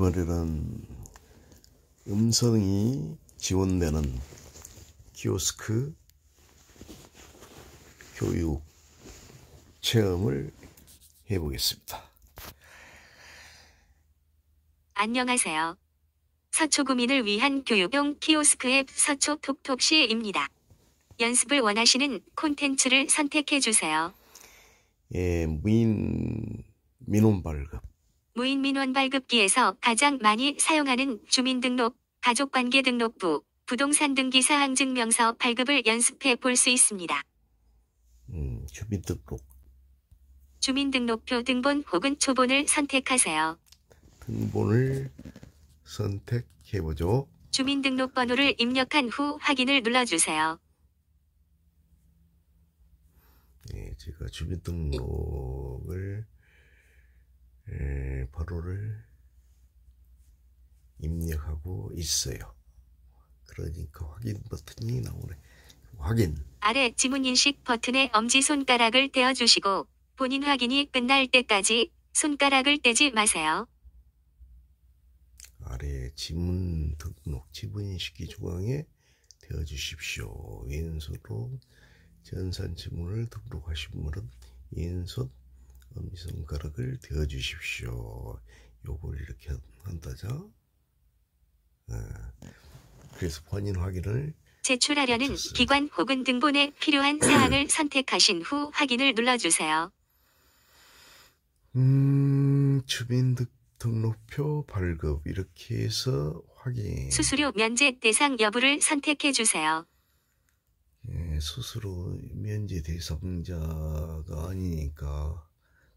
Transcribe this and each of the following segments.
이번에는 음성이 지원되는 키오스크 교육 체험을 해보겠습니다. 안녕하세요. 서초구민을 위한 교육용 키오스크 앱 서초톡톡시입니다. 연습을 원하시는 콘텐츠를 선택해 주세요. 예, 무인 민원 발급. 무인민원 발급기에서 가장 많이 사용하는 주민등록, 가족관계등록부, 부동산 등기 사항 증명서 발급을 연습해 볼 수 있습니다. 음, 주민등록. 주민등록표 등본 혹은 초본을 선택하세요. 등본을 선택해 보죠. 주민등록번호를 입력한 후 확인을 눌러주세요. 예, 제가 주민등록을 번호를 입력하고 있어요. 그러니까 확인 버튼이 나오네. 확인. 아래 지문 인식 버튼에 엄지 손가락을 대어 주시고 본인 확인이 끝날 때까지 손가락을 떼지 마세요. 아래 지문 등록 지문 인식기 조항에 대어 주십시오. 왼손으로 전산 지문을 등록하신 분은 왼손 엄지손가락을 대어 주십시오. 요걸 이렇게 한다죠. 네. 그래서 본인 확인을 제출하려는 해줬어요. 기관 혹은 등본에 필요한 사항을 선택하신 후 확인을 눌러주세요. 음, 주민등록표 발급 이렇게 해서 확인. 수수료 면제 대상 여부를 선택해 주세요. 예, 수수료 면제 대상자가 아니니까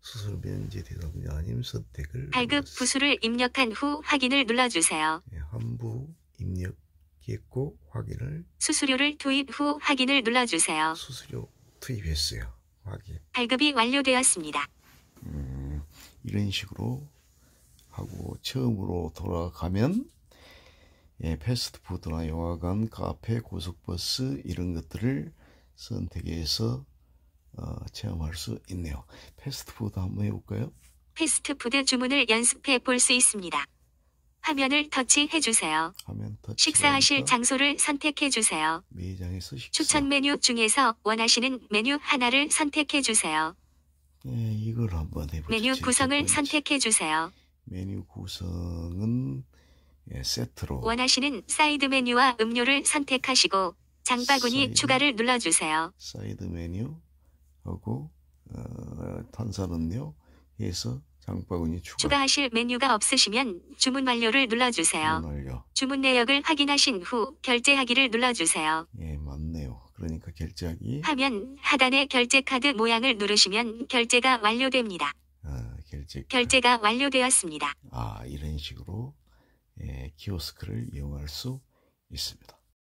수술 면제 대상이 아님 선택을 발급 부수를 입력한 후 확인을 눌러주세요. 예, 한부 입력했고 확인을 수수료를 투입 후 확인을 눌러주세요. 수수료 투입했어요. 확인. 발급이 완료되었습니다. 음, 이런 식으로 하고 처음으로 돌아가면 예, 패스트푸드나 영화관, 카페, 고속버스 이런 것들을 선택해서 어, 체험할 수 있네요. 패스트푸드 한 번 해볼까요? 패스트푸드 주문을 연습해 볼 수 있습니다. 화면을 터치해 주세요. 화면 터치 식사하실 장소를 선택해 주세요. 매장에서 식사. 추천 메뉴 중에서 원하시는 메뉴 하나를 선택해 주세요. 네, 이걸 한번 해보죠. 메뉴 구성을 선택해 주세요. 메뉴 구성은 예, 세트로 원하시는 사이드 메뉴와 음료를 선택하시고 장바구니 사이드, 추가를 눌러주세요. 사이드 메뉴 하고 어, 탄산음료 해서 장바구니 추가. 하실 메뉴가 없으시면 주문 완료를 눌러주세요. 주문, 완료. 주문 내역을 확인하신 후 결제하기를 눌러주세요. 예, 맞네요. 그러니까 결제하기. 화면 하단에 결제 카드 모양을 누르시면 결제가 완료됩니다. 아, 결제. 결제가 완료되었습니다. 아, 이런 식으로 예, 키오스크를 이용할 수 있습니다.